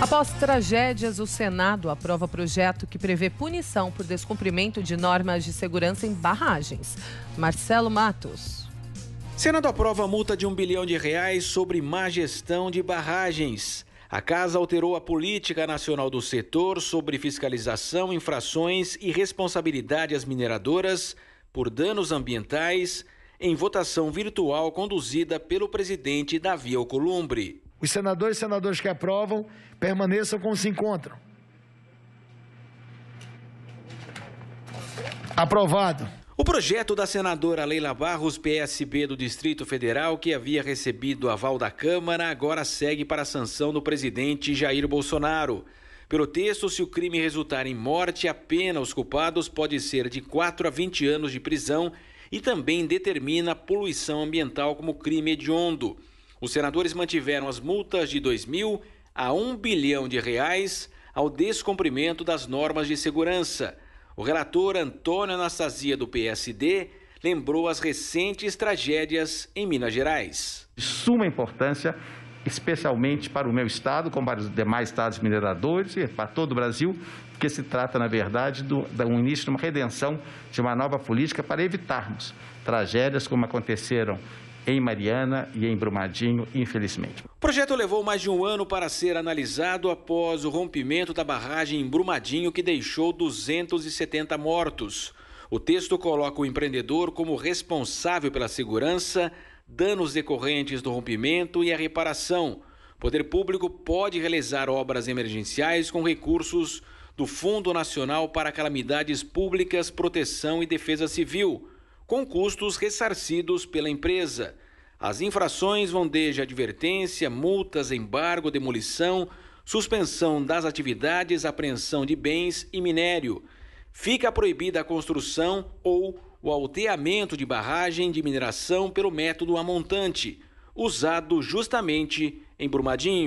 Após tragédias, o Senado aprova projeto que prevê punição por descumprimento de normas de segurança em barragens. Marcelo Matos. Senado aprova multa de um bilhão de reais sobre má gestão de barragens. A casa alterou a política nacional do setor sobre fiscalização, infrações e responsabilidade às mineradoras por danos ambientais em votação virtual conduzida pelo presidente Davi Alcolumbre. Os senadores e senadoras que aprovam permaneçam como se encontram. Aprovado. O projeto da senadora Leila Barros, PSB do Distrito Federal, que havia recebido aval da Câmara, agora segue para a sanção do presidente Jair Bolsonaro. Pelo texto, se o crime resultar em morte, a pena aos culpados pode ser de 4 a 20 anos de prisão e também determina poluição ambiental como crime hediondo. Os senadores mantiveram as multas de 2 mil a 1 bilhão de reais ao descumprimento das normas de segurança. O relator Antônio Anastasia, do PSD, lembrou as recentes tragédias em Minas Gerais. De suma importância, especialmente para o meu estado, como para os demais estados mineradores e para todo o Brasil, porque se trata, na verdade, do, do um início de uma redenção de uma nova política para evitarmos tragédias como aconteceram em Mariana e em Brumadinho, infelizmente. O projeto levou mais de um ano para ser analisado após o rompimento da barragem em Brumadinho, que deixou 270 mortos. O texto coloca o empreendedor como responsável pela segurança, danos decorrentes do rompimento e a reparação. O poder público pode realizar obras emergenciais com recursos do Fundo Nacional para Calamidades Públicas, Proteção e Defesa Civil com custos ressarcidos pela empresa. As infrações vão desde advertência, multas, embargo, demolição, suspensão das atividades, apreensão de bens e minério. Fica proibida a construção ou o alteamento de barragem de mineração pelo método amontante, usado justamente em Brumadinho.